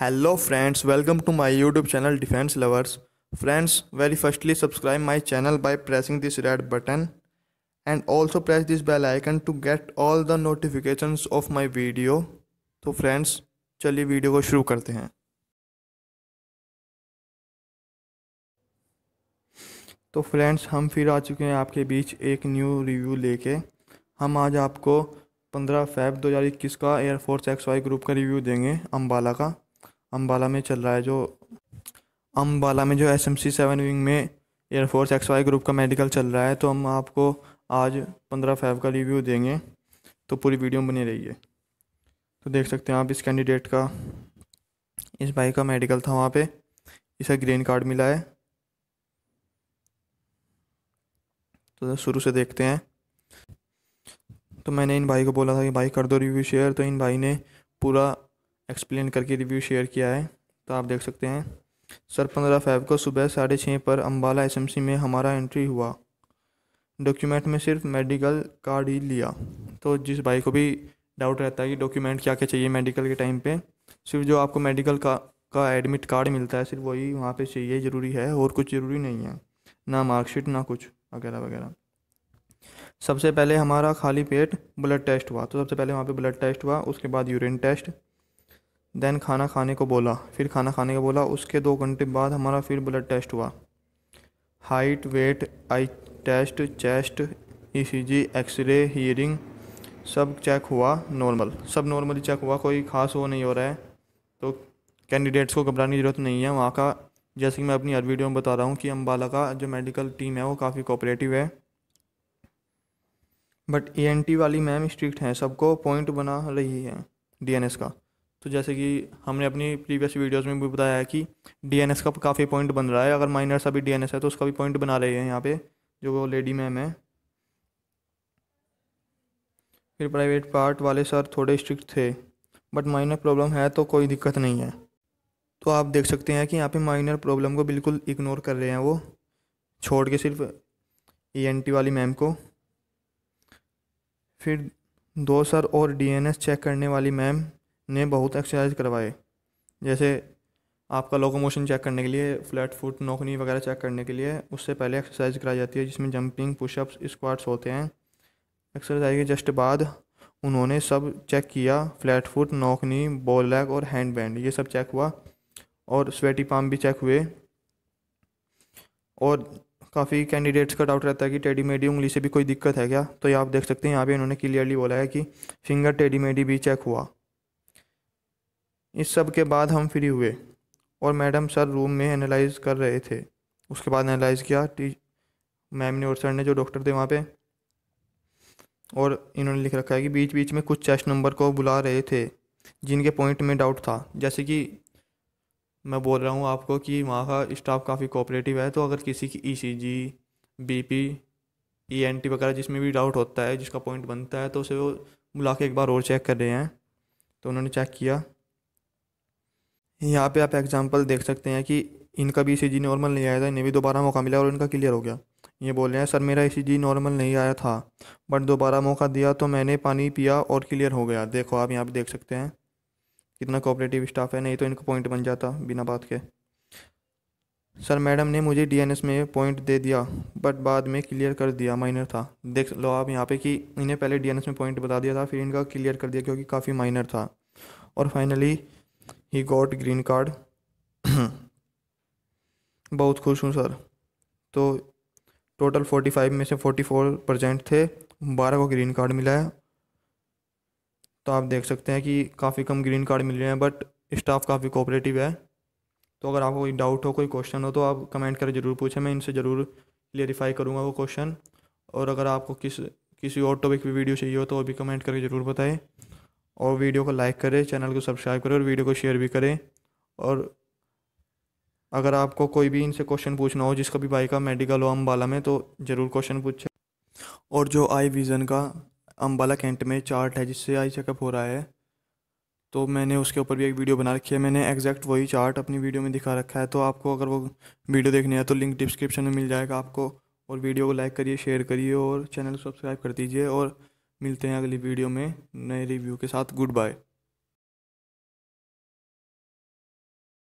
hello friends welcome to my YouTube channel defence lovers friends very firstly subscribe my channel by pressing this red button and also press this bell icon to get all the notifications of my video तो friends चलिए video को शुरू करते हैं तो friends हम फिर आ चुके हैं आपके बीच एक न्यू रिव्यू लेके हम आज आपको पंद्रह फेब दो का एयरफोर्स एक्स वाई ग्रुप का रिव्यू देंगे अम्बाला का अम्बाला में चल रहा है जो अम्बाला में जो S M C seven wing में एयरफोर्स एक्स वाई ग्रुप का मेडिकल चल रहा है तो हम आपको आज पंद्रह फाइव का रिव्यू देंगे तो पूरी वीडियो बनी रही है तो देख सकते हैं आप इस कैंडिडेट का इस भाई का मेडिकल था वहाँ पे इसे ग्रीन कार्ड मिला है तो शुरू से देखते हैं तो मैंने इन भाई को बोला था कि भाई कर दो रिव्यू शेयर तो इन भाई ने पूरा एक्सप्लेन करके रिव्यू शेयर किया है तो आप देख सकते हैं सर पंद्रह फाइव को सुबह साढ़े छः पर अम्बाला एसएमसी में हमारा एंट्री हुआ डॉक्यूमेंट में सिर्फ मेडिकल कार्ड ही लिया तो जिस भाई को भी डाउट रहता है कि डॉक्यूमेंट क्या क्या चाहिए मेडिकल के टाइम पे सिर्फ जो आपको मेडिकल का का एडमिट कार्ड मिलता है सिर्फ वही वहाँ पे चाहिए ज़रूरी है और कुछ ज़रूरी नहीं है ना मार्कशीट ना कुछ वगैरह वगैरह सबसे पहले हमारा खाली पेट ब्लड टेस्ट हुआ तो सबसे पहले वहाँ पे ब्लड टेस्ट हुआ उसके बाद यूरिन टेस्ट दैन खाना खाने को बोला फिर खाना खाने को बोला उसके दो घंटे बाद हमारा फिर ब्लड टेस्ट हुआ height weight eye test chest ECG X ray hearing सब चेक हुआ नॉर्मल सब नॉर्मली चेक हुआ कोई खास वो नहीं हो रहा है तो कैंडिडेट्स को घबराने की ज़रूरत नहीं है वहाँ का जैसे कि मैं अपनी हर वीडियो में बता रहा हूँ कि अम्बाला का जो मेडिकल टीम है वो काफ़ी कोऑपरेटिव है बट ई वाली मैम स्ट्रिक्ट हैं सबको पॉइंट बना रही है डीएनएस का तो जैसे कि हमने अपनी प्रीवियस वीडियोस में भी बताया है कि डीएनएस का काफ़ी पॉइंट बन रहा है अगर माइनर सा भी डीएनएस है तो उसका भी पॉइंट बना रहे हैं यहाँ पे जो वो लेडी मैम है फिर प्राइवेट पार्ट वाले सर थोड़े स्ट्रिक्ट थे बट माइनर प्रॉब्लम है तो कोई दिक्कत नहीं है तो आप देख सकते हैं कि यहाँ पे माइनर प्रॉब्लम को बिल्कुल इग्नोर कर रहे हैं वो छोड़ के सिर्फ ई e वाली मैम को फिर दो सर और डीएनएस चेक करने वाली मैम ने बहुत एक्सरसाइज करवाए जैसे आपका लोकोमोशन चेक करने के लिए फ्लैट फुट नोकनी वगैरह चेक करने के लिए उससे पहले एक्सरसाइज कराई जाती है जिसमें जंपिंग पुशअप्स स्क्वाट्स होते हैं एक्सरसाइज के जस्ट बाद उन्होंने सब चेक किया flat foot knock knee bow leg और हैंड बैंड ये सब चेक हुआ और स्वेटी पाम भी चेक हुए और काफ़ी कैंडिडेट्स का डाउट रहता है कि टेडी मेडी उंगली से भी कोई दिक्कत है क्या तो ये आप देख सकते हैं यहाँ पे इन्होंने क्लियरली बोला है कि फिंगर टेडी मेडी भी चेक हुआ इस सब के बाद हम फ्री हुए और मैडम सर रूम में एनालाइज कर रहे थे उसके बाद एनालाइज किया टी मैम ने और सर ने जो डॉक्टर थे वहाँ पे और इन्होंने लिख रखा है कि बीच बीच में कुछ चेस्ट नंबर को बुला रहे थे जिनके पॉइंट में डाउट था जैसे कि मैं बोल रहा हूँ आपको कि वहाँ का स्टाफ काफ़ी कोऑपरेटिव है तो अगर किसी की ई बीपी ईएनटी वगैरह जिसमें भी डाउट होता है जिसका पॉइंट बनता है तो उसे वो बुला के एक बार और चेक कर रहे हैं तो उन्होंने चेक किया यहाँ पे आप एग्जांपल देख सकते हैं कि इनका भी ई नॉर्मल नहीं आया था इन्हें भी दोबारा मौका मिला और इनका क्लियर हो गया ये बोल रहे हैं सर मेरा ई नॉर्मल नहीं आया था बट दोबारा मौका दिया तो मैंने पानी पिया और क्लियर हो गया देखो आप यहाँ पर देख सकते हैं कितना कोऑपरेटिव स्टाफ है नहीं तो इनका पॉइंट बन जाता बिना बात के सर मैडम ने मुझे डी में पॉइंट दे दिया बट बाद में क्लियर कर दिया माइनर था देख लो आप यहाँ पे कि इन्हें पहले डी में पॉइंट बता दिया था फिर इनका क्लियर कर दिया क्योंकि काफ़ी माइनर था और फाइनली ही गॉट ग्रीन कार्ड बहुत खुश हूँ सर तो टोटल फोर्टी फाइव में से फोर्टी फोर परसेंट थे बारह को ग्रीन कार्ड मिला है तो आप देख सकते हैं कि काफ़ी कम ग्रीन कार्ड मिल रहे हैं बट स्टाफ काफ़ी कोऑपरेटिव है तो अगर आपको कोई डाउट हो कोई क्वेश्चन हो तो आप कमेंट कर जरूर पूछें मैं इनसे ज़रूर क्लियरिफाई करूँगा वो क्वेश्चन और अगर आपको किस किसी और टॉपिक पर वीडियो चाहिए हो तो वो भी कमेंट करके ज़रूर बताएं और वीडियो को लाइक करें चैनल को सब्सक्राइब करें और वीडियो को शेयर भी करें और अगर आपको कोई भी इनसे क्वेश्चन पूछना हो जिसका भी भाई का मेडिकल हो अम्बाला में तो ज़रूर क्वेश्चन पूछें और जो आई विज़न का अम्बाला कैंट में चार्ट है जिससे आई चेकअप हो रहा है तो मैंने उसके ऊपर भी एक वीडियो बना रखी है मैंने एग्जैक्ट वही चार्ट अपनी वीडियो में दिखा रखा है तो आपको अगर वो वीडियो देखनी है तो लिंक डिस्क्रिप्शन में मिल जाएगा आपको और वीडियो को लाइक करिए शेयर करिए और चैनल को सब्सक्राइब कर दीजिए और मिलते हैं अगली वीडियो में नए रिव्यू के साथ गुड बाय